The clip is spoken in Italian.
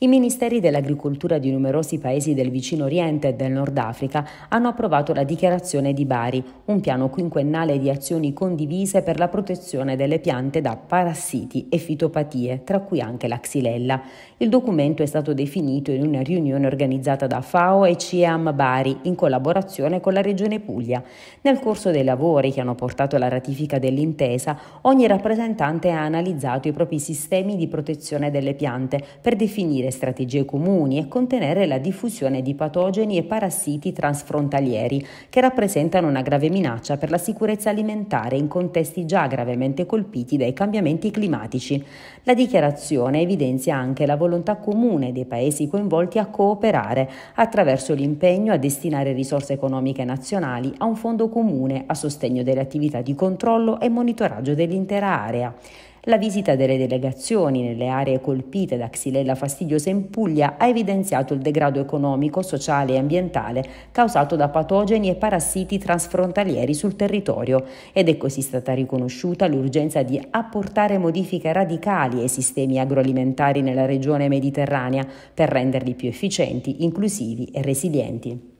I ministeri dell'agricoltura di numerosi paesi del vicino Oriente e del Nord Africa hanno approvato la dichiarazione di Bari, un piano quinquennale di azioni condivise per la protezione delle piante da parassiti e fitopatie, tra cui anche la xylella. Il documento è stato definito in una riunione organizzata da FAO e CEAM Bari in collaborazione con la Regione Puglia. Nel corso dei lavori che hanno portato alla ratifica dell'intesa, ogni rappresentante ha analizzato i propri sistemi di protezione delle piante per definire delle strategie comuni e contenere la diffusione di patogeni e parassiti transfrontalieri che rappresentano una grave minaccia per la sicurezza alimentare in contesti già gravemente colpiti dai cambiamenti climatici. La dichiarazione evidenzia anche la volontà comune dei Paesi coinvolti a cooperare attraverso l'impegno a destinare risorse economiche nazionali a un fondo comune a sostegno delle attività di controllo e monitoraggio dell'intera area. La visita delle delegazioni nelle aree colpite da xylella fastidiosa in Puglia ha evidenziato il degrado economico, sociale e ambientale causato da patogeni e parassiti transfrontalieri sul territorio ed è così stata riconosciuta l'urgenza di apportare modifiche radicali ai sistemi agroalimentari nella regione mediterranea per renderli più efficienti, inclusivi e resilienti.